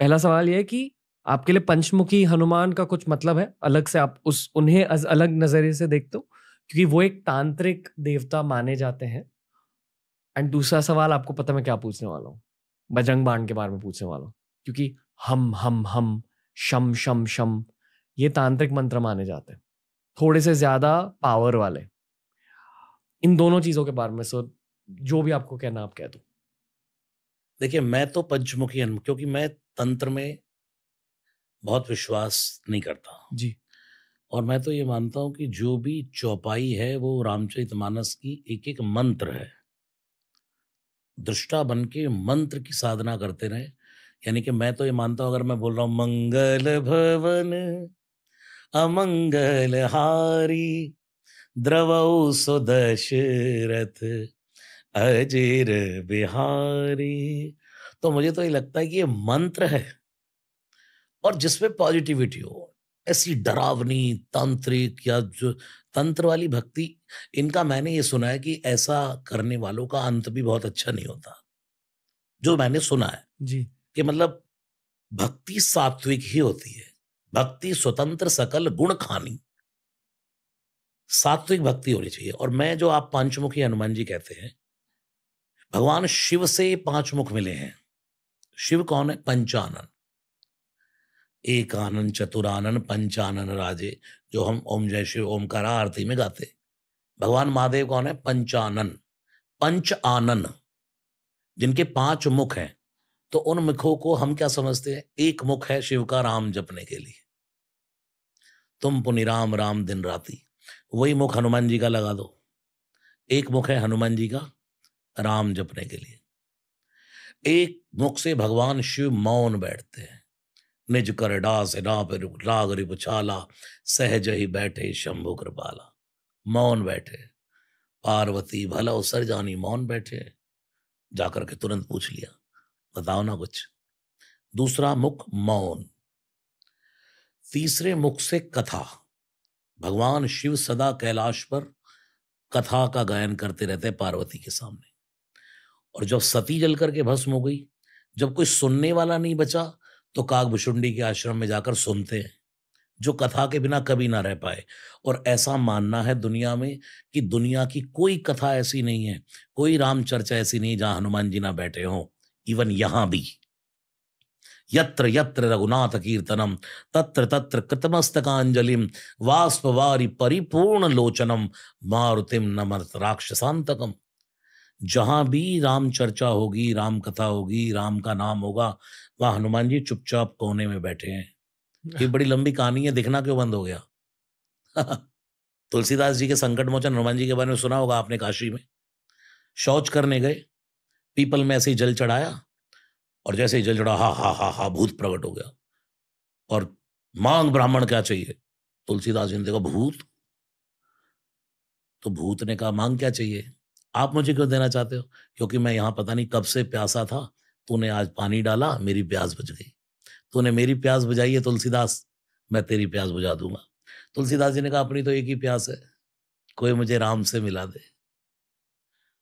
पहला सवाल यह है कि आपके लिए पंचमुखी हनुमान का कुछ मतलब है अलग से आप उस उन्हें अलग नज़रिए से देखते हो क्योंकि वो एक तांत्रिक देवता माने जाते हैं एंड दूसरा सवाल आपको पता मैं क्या पूछने वाला हूँ बजरंग बाण के बारे में पूछने वाला हूँ क्योंकि हम हम हम शम शम शम ये तांत्रिक मंत्र माने जाते हैं थोड़े से ज़्यादा पावर वाले इन दोनों चीज़ों के बारे में सर जो भी आपको कहना आप कह दो देखिए मैं तो पंचमुखी हनुमान क्योंकि मैं तंत्र में बहुत विश्वास नहीं करता जी और मैं तो ये मानता हूं कि जो भी चौपाई है वो रामचरित मानस की एक एक मंत्र है दृष्टा बन के मंत्र की साधना करते रहे यानी कि मैं तो ये मानता हूं अगर मैं बोल रहा हूं मंगल भवन अमंगल हारी द्रव सुदशरथ अजीर बिहारी तो मुझे तो ये लगता है कि ये मंत्र है और जिसमें पॉजिटिविटी हो ऐसी डरावनी तांत्रिक या जो तंत्र वाली भक्ति इनका मैंने ये सुना है कि ऐसा करने वालों का अंत भी बहुत अच्छा नहीं होता जो मैंने सुना है जी कि मतलब भक्ति सात्विक ही होती है भक्ति स्वतंत्र सकल गुण खानी सात्विक भक्ति होनी चाहिए और मैं जो आप पंचमुखी हनुमान जी कहते हैं भगवान शिव से पांच मुख मिले हैं शिव कौन है पंचानन एक आनंद चतुरानन पंचानन राजे जो हम ओम जय शिव ओमकारा आरती में गाते भगवान महादेव कौन है पंचानन पंच आनन जिनके पांच मुख हैं तो उन मुखों को हम क्या समझते हैं एक मुख है शिव का राम जपने के लिए तुम पुनि राम राम दिन राती वही मुख हनुमान जी का लगा दो एक मुख है हनुमान जी का राम जपने के लिए एक मुख से भगवान शिव मौन बैठते हैं निज कर डास डाप राग रिपुछाला सहज ही बैठे शंभु कृपाला मौन बैठे पार्वती भला सर जानी मौन बैठे जाकर के तुरंत पूछ लिया बताओ ना कुछ दूसरा मुख मौन तीसरे मुख से कथा भगवान शिव सदा कैलाश पर कथा का गायन करते रहते पार्वती के सामने और जब सती जल करके भस्म हो गई जब कोई सुनने वाला नहीं बचा तो काग भुशुंडी के आश्रम में जाकर सुनते हैं जो कथा के बिना कभी ना रह पाए और ऐसा मानना है दुनिया में कि दुनिया की कोई कथा ऐसी नहीं है कोई रामचर्चा ऐसी नहीं जहां हनुमान जी ना बैठे हों इवन यहां भी यत्र यत्र रघुनाथ कीर्तनम तत्र तत्र कृतमस्तकांजलिम वास्पवारी परिपूर्ण लोचनम मारुतिम नमर्त राक्षसांतकम जहां भी राम चर्चा होगी राम कथा होगी राम का नाम होगा वहां हनुमान जी चुपचाप कोने में बैठे हैं ये हाँ। बड़ी लंबी कहानी है दिखना क्यों बंद हो गया तुलसीदास जी के संकट मोचन हनुमान जी के बारे में सुना होगा आपने काशी में शौच करने गए पीपल में ऐसे ही जल चढ़ाया और जैसे ही जल चढ़ा हा हा हा हा भूत प्रकट हो गया और मांग ब्राह्मण क्या चाहिए तुलसीदास जी ने देखा भूत तो भूत ने कहा मांग क्या चाहिए आप मुझे क्यों देना चाहते हो क्योंकि मैं यहाँ पता नहीं कब से प्यासा था तूने आज पानी डाला मेरी प्यास बुझ गई तूने मेरी प्यास बुझाई है तुलसीदास मैं तेरी प्यास बुझा दूंगा तुलसीदास जी ने कहा अपनी तो एक ही प्यास है कोई मुझे राम से मिला दे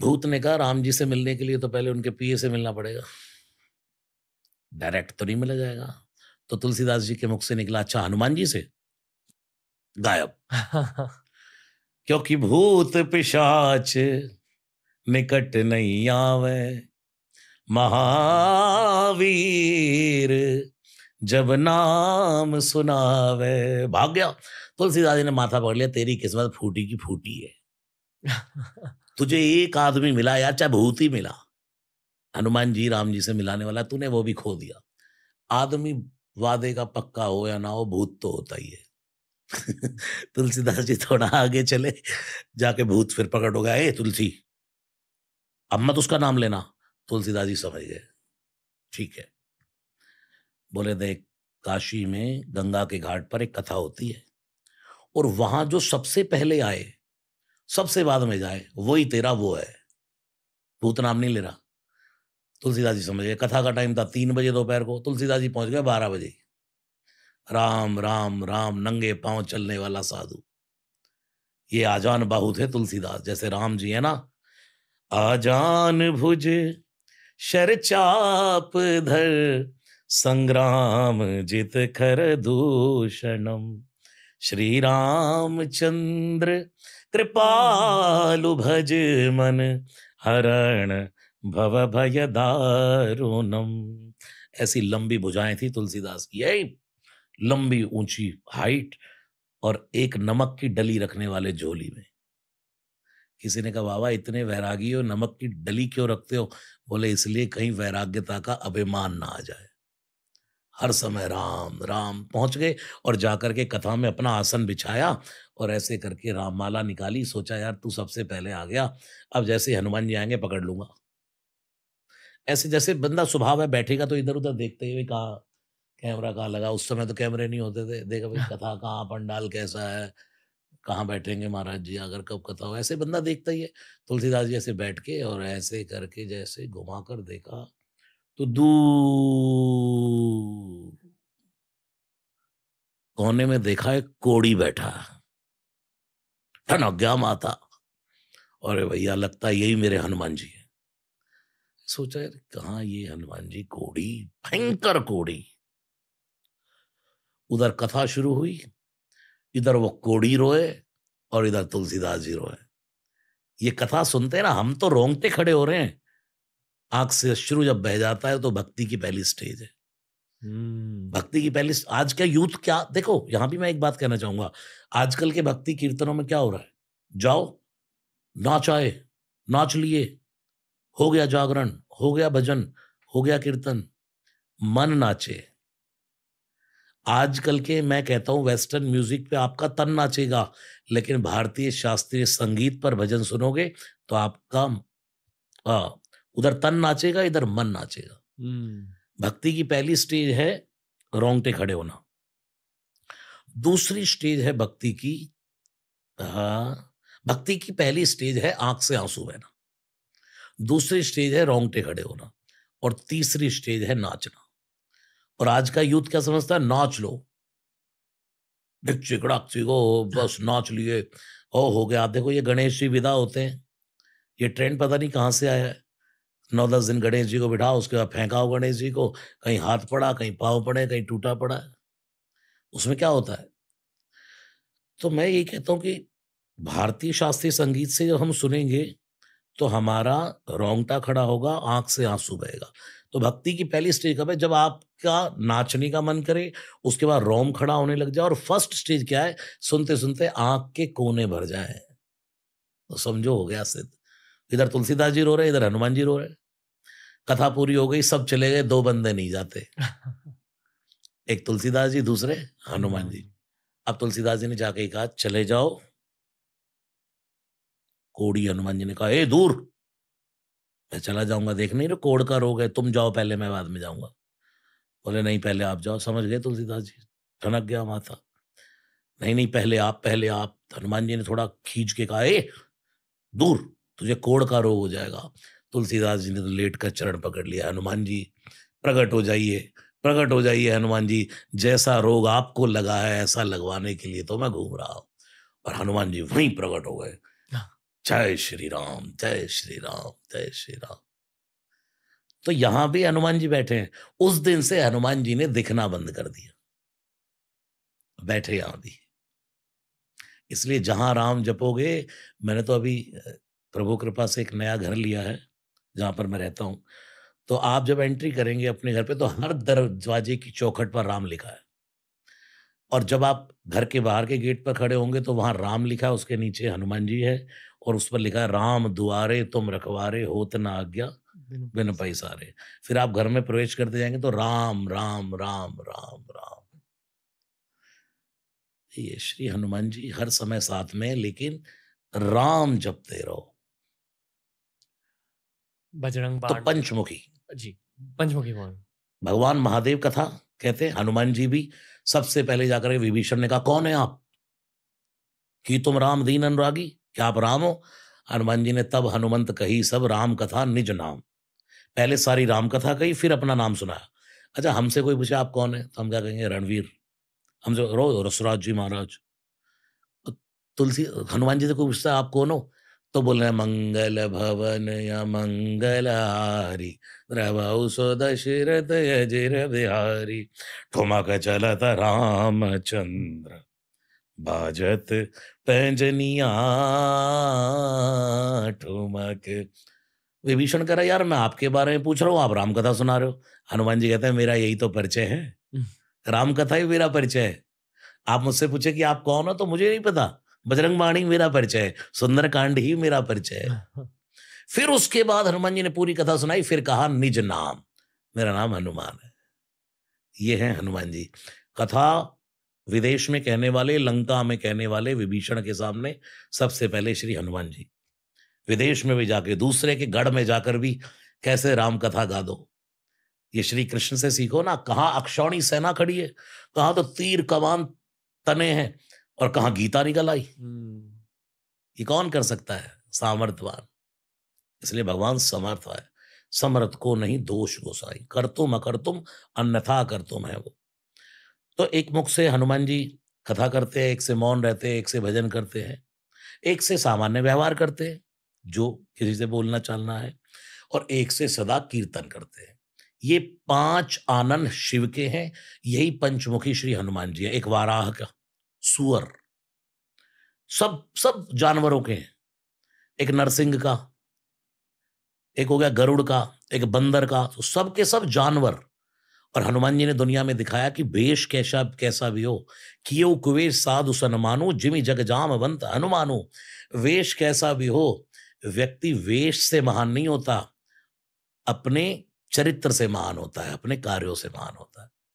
भूत ने कहा राम जी से मिलने के लिए तो पहले उनके पीए से मिलना पड़ेगा डायरेक्ट तो नहीं मिला जाएगा तो तुलसीदास जी के मुख से निकला अच्छा हनुमान जी से गायब क्योंकि भूत पिशाच निकट नहीं आवे महावीर जब नाम सुनावे भाग गया तुलसीदास जी ने माथा पकड़ लिया तेरी किस्मत फूटी की फूटी है तुझे एक आदमी मिला यार चाहे भूत ही मिला हनुमान जी राम जी से मिलाने वाला तूने वो भी खो दिया आदमी वादे का पक्का हो या ना हो भूत तो होता ही है तुलसीदास जी थोड़ा आगे चले जाके भूत फिर पकड़ हो गया ए तुलसी अब मत उसका नाम लेना तुलसीदास जी समझ गए ठीक है बोले देख काशी में गंगा के घाट पर एक कथा होती है और वहां जो सबसे पहले आए सबसे बाद में जाए वही तेरा वो है भूत नाम नहीं ले रहा तुलसीदास जी समझ गए कथा का टाइम था तीन बजे दोपहर को तुलसीदास जी पहुंच गए बारह बजे राम राम राम नंगे पांव चलने वाला साधु ये आजान बाहु थे तुलसीदास जैसे राम जी है ना आजान भुज चाप धर संग्राम जित खर दूषणम श्री राम चंद्र कृपालु भज मन हरण भव भय दारुणम ऐसी लंबी भुजाएं थी तुलसीदास की यही लंबी ऊंची हाइट और एक नमक की डली रखने वाले झोली में किसी ने कहा बाबा इतने वैरागी हो नमक की डली क्यों रखते हो बोले इसलिए कहीं वैराग्यता का अभिमान ना आ जाए हर समय राम राम पहुंच गए और जाकर के कथा में अपना आसन बिछाया और ऐसे करके राम माला निकाली सोचा यार तू सबसे पहले आ गया अब जैसे हनुमान जी आएंगे पकड़ लूंगा ऐसे जैसे बंदा स्वभाव है बैठेगा तो इधर उधर देखते हुए कहा कैमरा कहाँ लगा उस समय तो कैमरे नहीं होते थे देखा भाई हाँ। कथा कहाँ पंडाल कैसा है कहाँ बैठेंगे महाराज जी अगर कब कथा हो ऐसे बंदा देखता ही है तुलसीदास जी ऐसे बैठ के और ऐसे करके जैसे घुमा कर देखा तो दूर कोने में देखा एक कोड़ी बैठा ठनक गया माता अरे भैया लगता यही मेरे हनुमान जी है सोचा यार कहा ये हनुमान जी कोड़ी भयंकर कोड़ी उधर कथा शुरू हुई इधर वो कोड़ी रोए और इधर तुलसीदास जी रोए ये कथा सुनते ना हम तो रोंगटे खड़े हो रहे हैं आंख से अश्रु जब बह जाता है तो भक्ति की पहली स्टेज है हम्म। भक्ति की पहली आज का यूथ क्या देखो यहां भी मैं एक बात कहना चाहूंगा आजकल के भक्ति कीर्तनों में क्या हो रहा है जाओ नाच आए नाच लिए हो गया जागरण हो गया भजन हो गया कीर्तन मन नाचे आजकल के मैं कहता हूँ वेस्टर्न म्यूजिक पे आपका तन नाचेगा लेकिन भारतीय शास्त्रीय संगीत पर भजन सुनोगे तो आपका आ, उधर तन नाचेगा इधर मन नाचेगा hmm. भक्ति की पहली स्टेज है रोंगटे खड़े होना दूसरी स्टेज है भक्ति की आ, भक्ति की पहली स्टेज है आंख से आंसू बहना दूसरी स्टेज है रोंगटे खड़े होना और तीसरी स्टेज है नाचना और आज का यूथ क्या समझता है नाच लो डिक चिकड़ा चिको बस नाच लिए ओ हो गया देखो ये गणेश जी विदा होते हैं ये ट्रेंड पता नहीं कहाँ से आया है नौ दस दिन गणेश जी को बिठाओ उसके बाद फेंकाओ गणेश जी को कहीं हाथ पड़ा कहीं पाव पड़े कहीं टूटा पड़ा है उसमें क्या होता है तो मैं ये कहता हूँ कि भारतीय शास्त्रीय संगीत से जब हम सुनेंगे तो हमारा रोंगटा खड़ा होगा आंख से आंसू बहेगा तो भक्ति की पहली स्टेज कब है जब आपका नाचने का मन करे उसके बाद रोम खड़ा होने लग जाए और फर्स्ट स्टेज क्या है सुनते सुनते आंख के कोने भर जाए तो समझो हो गया सिद्ध इधर तुलसीदास जी रो रहे इधर हनुमान जी रो रहे कथा पूरी हो गई सब चले गए दो बंदे नहीं जाते एक तुलसीदास जी दूसरे हनुमान जी हम्म। अब तुलसीदास जी ने जाके कहा चले जाओ कोड़ी हनुमान जी ने कहा ए दूर मैं चला जाऊंगा देखने रो कोड का रोग है तुम जाओ पहले मैं बाद में जाऊंगा बोले नहीं पहले आप जाओ समझ गए तुलसीदास जी ठनक गया माथा नहीं नहीं पहले आप पहले आप हनुमान जी ने थोड़ा खींच के कहा ए दूर तुझे कोड का रोग हो जाएगा तुलसीदास जी ने तो लेट कर चरण पकड़ लिया हनुमान जी प्रकट हो जाइए प्रकट हो जाइए हनुमान जी जैसा रोग आपको लगा है ऐसा लगवाने के लिए तो मैं घूम रहा हूँ और हनुमान जी वहीं प्रकट हो गए जय श्री राम जय श्री राम जय श्री राम तो यहां भी हनुमान जी बैठे हैं उस दिन से हनुमान जी ने दिखना बंद कर दिया बैठे यहां भी इसलिए जहां राम जपोगे मैंने तो अभी प्रभु कृपा से एक नया घर लिया है जहां पर मैं रहता हूं तो आप जब एंट्री करेंगे अपने घर पे तो हर दरवाजे की चौखट पर राम लिखा है और जब आप घर के बाहर के गेट पर खड़े होंगे तो वहां राम लिखा है उसके नीचे हनुमान जी है और उस पर लिखा राम दुआरे तुम रखवारे होत ना आज्ञा बिन पैसारे फिर आप घर में प्रवेश करते जाएंगे तो राम राम राम राम राम ये श्री हनुमान जी हर समय साथ में लेकिन राम जपते रहो बजरंग तो पंचमुखी जी पंचमुखी कौन भगवान महादेव का था कहते हैं हनुमान जी भी सबसे पहले जाकर विभीषण ने कहा कौन है आप कि तुम राम दीन अनुरागी कि आप राम हो हनुमान जी ने तब हनुमंत कही सब राम कथा निज नाम पहले सारी राम कथा कही फिर अपना नाम सुनाया अच्छा हमसे कोई पूछे आप कौन है तो हम क्या कहेंगे रणवीर हमसे रो रसराज जी महाराज तुलसी हनुमान जी से कोई पूछता आप कौन हो तो बोल रहे मंगल भवन या मंगल हारी दशरथ बिहारी ठुमक चलत रामचंद्र बाजत पैंजनिया ठुमक विभीषण कह रहा यार मैं आपके बारे में पूछ रहा हूँ आप राम कथा सुना रहे हो हनुमान जी कहते हैं मेरा यही तो परिचय है हम्म। राम कथा ही मेरा परिचय है आप मुझसे पूछे कि आप कौन हो तो मुझे नहीं पता बजरंग बाणी मेरा परिचय है सुंदरकांड ही मेरा परिचय है हाँ। फिर उसके बाद हनुमान जी ने पूरी कथा सुनाई फिर कहा निज नाम मेरा नाम हनुमान है ये है हनुमान जी कथा विदेश में कहने वाले लंका में कहने वाले विभीषण के सामने सबसे पहले श्री हनुमान जी विदेश में भी जाके दूसरे के गढ़ में जाकर भी कैसे राम कथा गा दो ये श्री कृष्ण से सीखो ना कहाँ अक्षौणी सेना खड़ी है कहाँ तो तीर कमान तने हैं और कहाँ गीता निकल आई हम्म। ये कौन कर सकता है सामर्थवान इसलिए भगवान समर्थ है समर्थ को नहीं दोष गोसाई कर तुम अकर तुम अन्यथा कर तुम है वो तो एक मुख से हनुमान जी कथा करते हैं एक से मौन रहते हैं एक से भजन करते हैं एक से सामान्य व्यवहार करते हैं जो किसी से बोलना चालना है और एक से सदा कीर्तन करते हैं ये पांच आनंद शिव के हैं यही पंचमुखी श्री हनुमान जी है एक वाराह का सुअर सब सब जानवरों के हैं एक नरसिंह का एक हो गया गरुड़ का एक बंदर का तो सब के सब जानवर और हनुमान जी ने दुनिया में दिखाया कि वेश कैसा कैसा भी हो कियो कुवेश साधु सनमानो जिमी जग जाम वंत हनुमानो वेश कैसा भी हो व्यक्ति वेश से महान नहीं होता अपने चरित्र से महान होता है अपने कार्यों से महान होता है